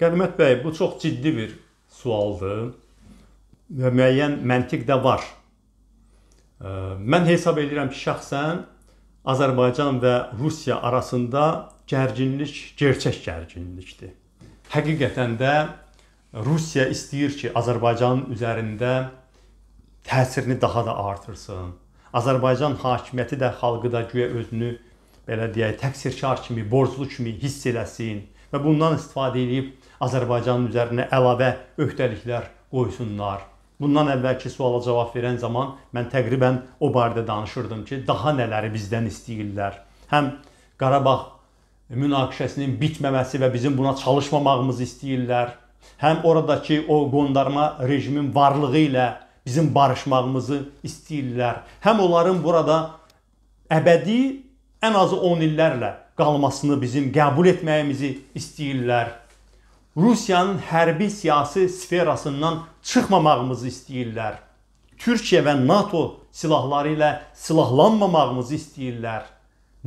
Qənimət bəy, bu çox ciddi bir sualdır və müəyyən məntiq də var. Mən hesab edirəm ki, şəxsən Azərbaycan və Rusiya arasında gərginlik gerçək gərginlikdir. Həqiqətən də Rusiya istəyir ki, Azərbaycanın üzərində təsirini daha da artırsın. Azərbaycan hakimiyyəti də, xalqı da güya özünü belə deyək, təqsirkar kimi, borclu kimi hiss eləsin və bundan istifadə edib Azərbaycanın üzərinə əlavə öhdəliklər qoysunlar. Bundan əvvəlki suala cavab verən zaman mən təqribən o barədə danışırdım ki, daha nələri bizdən istəyirlər. Həm Qarabağ münaqişəsinin bitməməsi və bizim buna çalışmamağımızı istəyirlər. Həm oradakı o qondarma rejimin varlığı ilə bizim barışmağımızı istəyirlər. Həm onların burada əbədi ən azı 10 illərlə qalmasını bizim qəbul etməyimizi istəyirlər. Rusiyanın hərbi siyasi sferasından çıxmamağımızı istəyirlər. Türkiyə və NATO silahları ilə silahlanmamağımızı istəyirlər.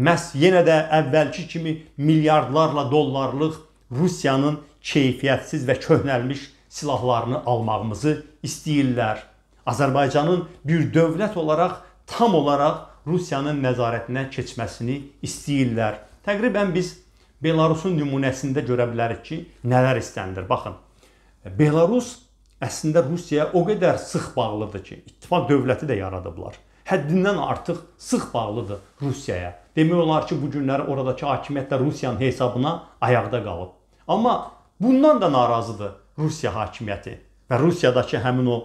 Məs yenə də əvvəlki kimi milyardlarla dollarlıq Rusiyanın keyfiyyətsiz və köhnəlmiş silahlarını almağımızı istəyirlər. Azərbaycanın bir dövlət olaraq tam olaraq Rusiyanın nəzarətinə keçməsini istəyirlər. Təqribən biz Belarusun nümunəsində görə bilərik ki, nələr istənilir. Baxın, e, Belarus əslində Rusiyaya o qədər sıx bağlıdır ki, ittifaq dövləti də yaradıblar. Həddindən artıq sıx bağlıdır Rusiyaya. Demək olar ki, bu günləri oradakı hakimiyyət də Rusiyanın hesabına ayaqda qalıb. Amma bundan da narazıdır Rusiya hakimiyyəti və Rusiyadakı həmin o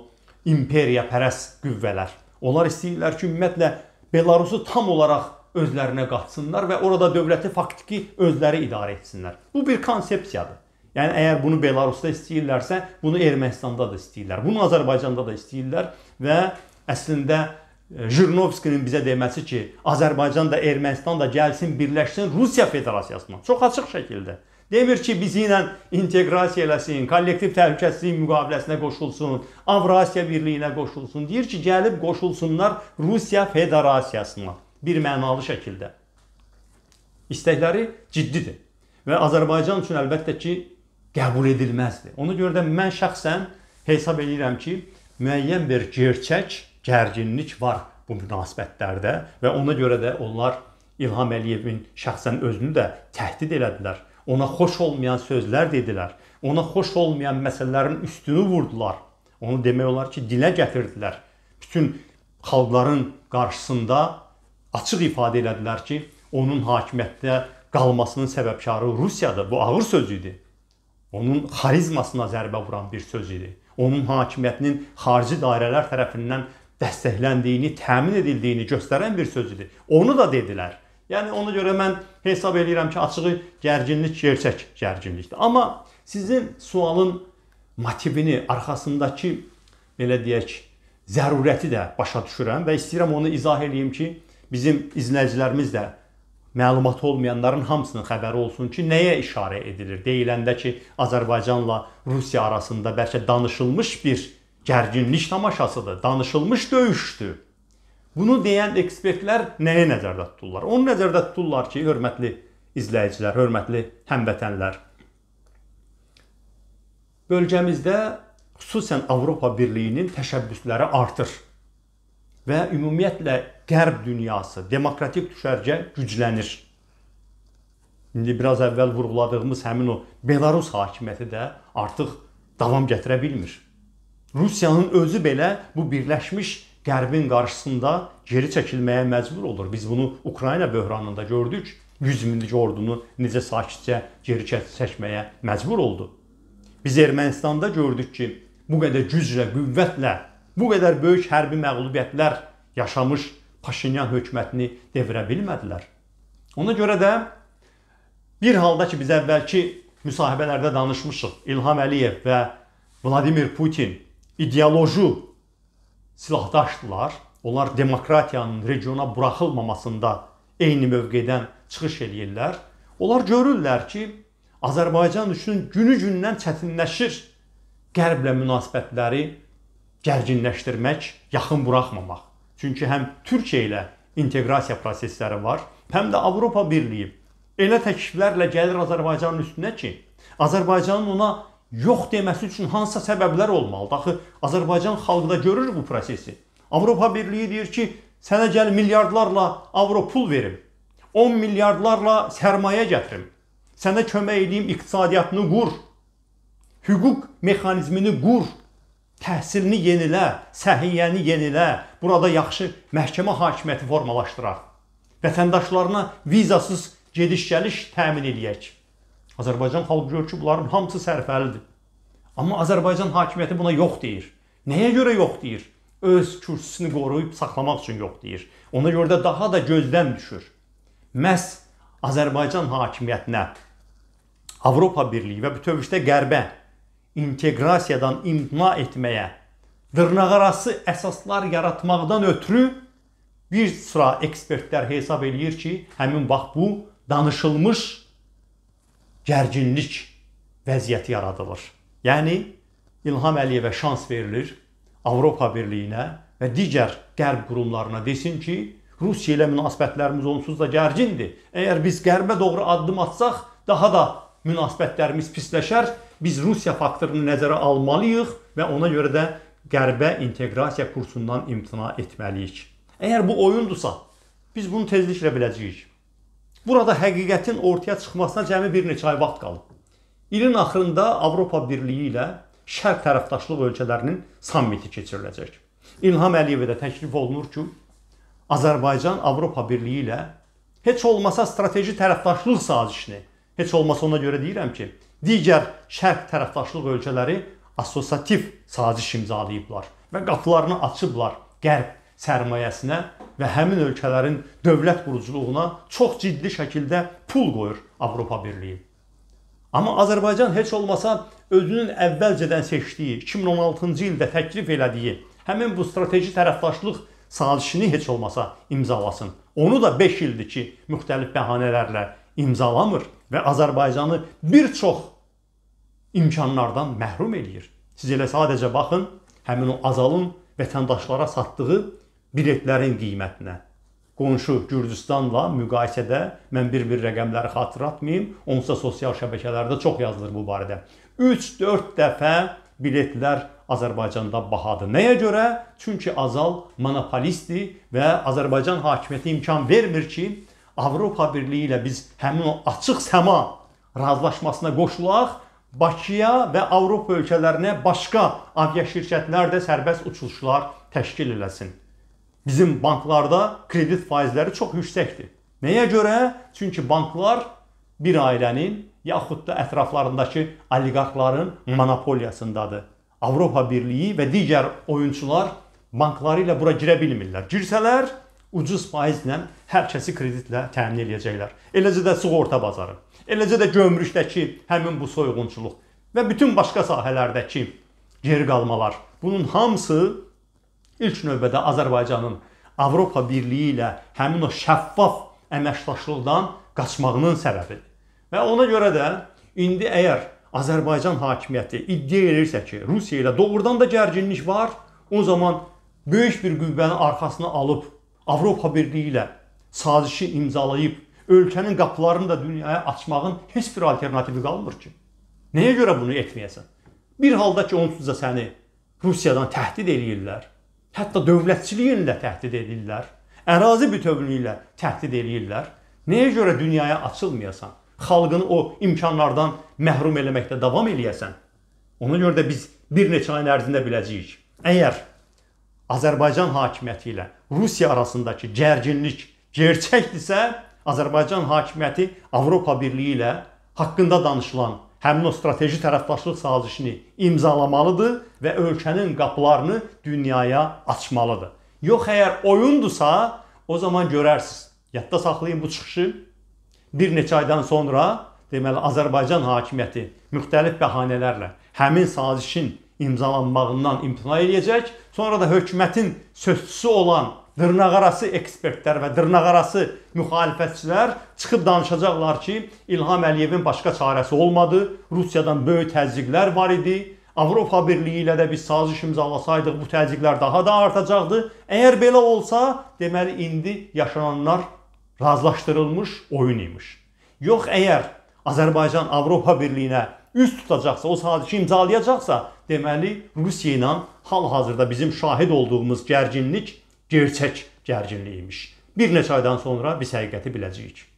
imperiya pərəst qüvvələr. Onlar istəyirlər ki, ümumiyyətlə Belarusu tam olaraq özlərinə qaçsınlar və orada dövləti faktiki özləri idarə etsinlər. Bu bir konsepsiyadır. Yəni əgər bunu Belarusda istəyirlərsə, bunu Ermənistanda da istəyirlər. Bunu Azərbaycanda da istəyirlər və əslində e, Jurnovskinin bizə deməsi ki, Azərbaycan da Ermənistan da gəlsin, birləşsin Rusiya Federasiyasına. Çox açıq şəkildə. Demir ki, bizi ilə inteqrasiya eləsin, kollektiv təhlükəsizlik müqaviləsinə qoşulsun, Avrasiya Birliyinə qoşulsun. Deyir ki, gəlib qoşulsunlar Rusiya Federasiyasına bir mənalı şəkildə. İstəkləri ciddidir və Azərbaycan üçün əlbəttə ki, qəbul edilməzdir. Ona görə də mən şəxsən hesab edirəm ki, müəyyən bir gerçək, gərginlik var bu münasibətlərdə və ona görə də onlar İlham Əliyevin şəxsən özünü də təhdid elədilər. Ona xoş olmayan sözlər dedilər. Ona xoş olmayan məsələlərin üstünü vurdular. Onu demək olar ki, dilə gətirdilər. Bütün xalqların qarşısında açıq ifadə elədilər ki, onun hakimiyyətdə qalmasının səbəbkarı Rusiyadır. Bu ağır söz idi. Onun xarizmasına zərbə vuran bir söz idi. Onun hakimiyyətinin xarici dairələr tərəfindən dəstəkləndiyini, təmin edildiyini göstərən bir söz idi. Onu da dedilər. Yəni ona görə mən hesab eləyirəm ki, açığı gərginlik gerçək gərginlikdir. Amma sizin sualın motivini, arxasındakı belə deyək, zərurəti də başa düşürəm və istəyirəm onu izah eləyim ki, bizim izləyicilərimiz də məlumatı olmayanların hamısının xəbəri olsun ki, nəyə işarə edilir? Deyiləndə ki, Azərbaycanla Rusiya arasında bəlkə danışılmış bir gərginlik tamaşasıdır, danışılmış döyüşdür. Bunu deyən ekspertlər nəyə nəzərdə tuturlar? Onu nəzərdə tuturlar ki, hörmətli izləyicilər, hörmətli həmvətənlər. Bölgəmizdə xüsusən Avropa Birliyinin təşəbbüsləri artır və ümumiyyətlə qərb dünyası demokratik düşərgə güclənir. İndi biraz əvvəl vurğuladığımız həmin o Belarus hakimiyyəti də artıq davam gətirə bilmir. Rusiyanın özü belə bu birləşmiş Qərbin qarşısında geri çəkilməyə məcbur olur. Biz bunu Ukrayna böhranında gördük. 100 minlik ordunu necə sakitcə geri çəkməyə məcbur oldu. Biz Ermənistanda gördük ki, bu qədər güclə, qüvvətlə bu qədər böyük hərbi məğlubiyyətlər yaşamış Paşinyan hökumətini devirə bilmədilər. Ona görə də bir halda ki, biz əvvəlki müsahibələrdə danışmışıq, İlham Əliyev və Vladimir Putin ideoloji silahdaşdılar. Onlar demokratiyanın regiona buraxılmamasında eyni mövqedən çıxış eləyirlər. Onlar görürlər ki, Azərbaycan üçün günü-gündən çətinləşir Qərblə münasibətləri gərginləşdirmək, yaxın buraxmamaq. Çünki həm Türkiyə ilə inteqrasiya prosesləri var, həm də Avropa Birliyi elə təkliflərlə gəlir Azərbaycanın üstünə ki, Azərbaycanın ona yox deməsi üçün hansısa səbəblər olmalıdır. Axı Azərbaycan xalqı da görür bu prosesi. Avropa Birliyi deyir ki, sənə gəl milyardlarla avro pul verim. 10 milyardlarla sərmayə gətirim. Sənə kömək edeyim iqtisadiyyatını qur. Hüquq mexanizmini qur təhsilini yenilə, səhiyyəni yenilə, burada yaxşı məhkəmə hakimiyyəti formalaşdıraq. Vətəndaşlarına vizasız gediş-gəliş təmin eləyək. Azərbaycan xalqı görür ki, bunların hamısı sərfəlidir. Amma Azərbaycan hakimiyyəti buna yox deyir. Nəyə görə yox deyir? Öz kürsüsünü qoruyub saxlamaq üçün yox deyir. Ona görə də daha da gözdən düşür. Məhz Azərbaycan hakimiyyətinə Avropa Birliyi və bütövlükdə Qərbə inteqrasiyadan imtina etməyə, dırnaqarası əsaslar yaratmaqdan ötürü bir sıra ekspertlər hesab eləyir ki, həmin vaxt bu danışılmış gərginlik vəziyyəti yaradılır. Yəni İlham Əliyevə şans verilir Avropa Birliyinə və digər qərb qurumlarına desin ki, Rusiya ilə münasibətlərimiz onsuz da gərgindir. Əgər biz qərbə doğru addım atsaq, daha da münasibətlərimiz pisləşər biz Rusiya faktorunu nəzərə almalıyıq və ona görə də Qərbə inteqrasiya kursundan imtina etməliyik. Əgər bu oyundursa, biz bunu tezliklə biləcəyik. Burada həqiqətin ortaya çıxmasına cəmi bir neçə ay vaxt qalıb. İlin axırında Avropa Birliyi ilə Şərq tərəfdaşlıq ölkələrinin sammiti keçiriləcək. İlham Əliyevə də təklif olunur ki, Azərbaycan Avropa Birliyi ilə heç olmasa strateji tərəfdaşlıq sazişini, heç olmasa ona görə deyirəm ki, digər şərq tərəfdaşlıq ölkələri assosiativ saziş imzalayıblar və qapılarını açıblar qərb sərmayəsinə və həmin ölkələrin dövlət quruculuğuna çox ciddi şəkildə pul qoyur Avropa Birliyi. Amma Azərbaycan heç olmasa özünün əvvəlcədən seçdiyi 2016-cı ildə təklif elədiyi həmin bu strateji tərəfdaşlıq sazişini heç olmasa imzalasın. Onu da 5 ildir ki, müxtəlif bəhanələrlə imzalamır və Azərbaycanı bir çox imkanlardan məhrum eləyir. Siz elə sadəcə baxın həmin o Azalın vətəndaşlara satdığı biletlərin qiymətinə. Qonşu Gürcüstanla müqayisədə mən bir-bir rəqəmləri xatırlatmayım, onsa sosial şəbəkələrdə çox yazılır bu barədə. 3-4 dəfə biletlər Azərbaycanda bahadır. Nəyə görə? Çünki Azal monopolistdir və Azərbaycan hakimiyyəti imkan vermir ki, Avropa Birliyi ilə biz həmin o açıq səma razılaşmasına qoşulaq, Bakıya və Avropa ölkələrinə başqa aviaşirkətlər də sərbəst uçuşlar təşkil eləsin. Bizim banklarda kredit faizləri çox yüksəkdir. Nəyə görə? Çünki banklar bir ailənin yaxud da ətraflarındakı oliqarxların monopoliyasındadır. Avropa Birliyi və digər oyunçular bankları ilə bura girə bilmirlər. Girsələr ucuz faizlə hər kəsi kreditlə təmin eləyəcəklər. Eləcə də sığorta bazarı, eləcə də gömrükdəki həmin bu soyğunçuluq və bütün başqa sahələrdəki geri qalmalar. Bunun hamısı ilk növbədə Azərbaycanın Avropa Birliyi ilə həmin o şəffaf əməkdaşlıqdan qaçmağının səbəbidir. Və ona görə də indi əgər Azərbaycan hakimiyyəti iddia elirsə ki, Rusiya ilə doğrudan da gərginlik var, o zaman böyük bir qüvvənin arxasını alıb Avropa Birliyi ilə sazişi imzalayıb ölkənin qapılarını da dünyaya açmağın heç bir alternativi qalmır ki. Nəyə görə bunu etməyəsən? Bir halda ki, onsuz da səni Rusiyadan təhdid eləyirlər. Hətta dövlətçiliyi ilə təhdid edirlər. Ərazi bütövlüyü ilə təhdid eləyirlər. Nəyə görə dünyaya açılmayasan? Xalqını o imkanlardan məhrum eləməkdə davam eləyəsən? Ona görə də biz bir neçə ayın ərzində biləcəyik. Əgər Azərbaycan hakimiyyəti ilə Rusiya arasındakı gərginlik gerçəkdirsə, Azərbaycan hakimiyyəti Avropa Birliyi ilə haqqında danışılan həmin o strateji tərəfdaşlıq sazişini imzalamalıdır və ölkənin qapılarını dünyaya açmalıdır. Yox əgər oyundursa, o zaman görərsiniz. Yadda saxlayın bu çıxışı. Bir neçə aydan sonra, deməli Azərbaycan hakimiyyəti müxtəlif bəhanələrlə həmin sazişin imzalanmağından imtina eləyəcək. Sonra da hökumətin sözçüsü olan dırnaqarası ekspertlər və dırnaqarası müxalifətçilər çıxıb danışacaqlar ki, İlham Əliyevin başqa çarəsi olmadı, Rusiyadan böyük təzyiqlər var idi. Avropa Birliyi ilə də biz saziş imzalasaydıq bu təzyiqlər daha da artacaqdı. Əgər belə olsa, deməli indi yaşananlar razılaşdırılmış oyun imiş. Yox, əgər Azərbaycan Avropa Birliyinə üz tutacaqsa, o sazişi imzalayacaqsa, deməli Rusiya ilə hal-hazırda bizim şahid olduğumuz gərginlik gerçək gərginlik imiş. Bir neçə aydan sonra biz həqiqəti biləcəyik.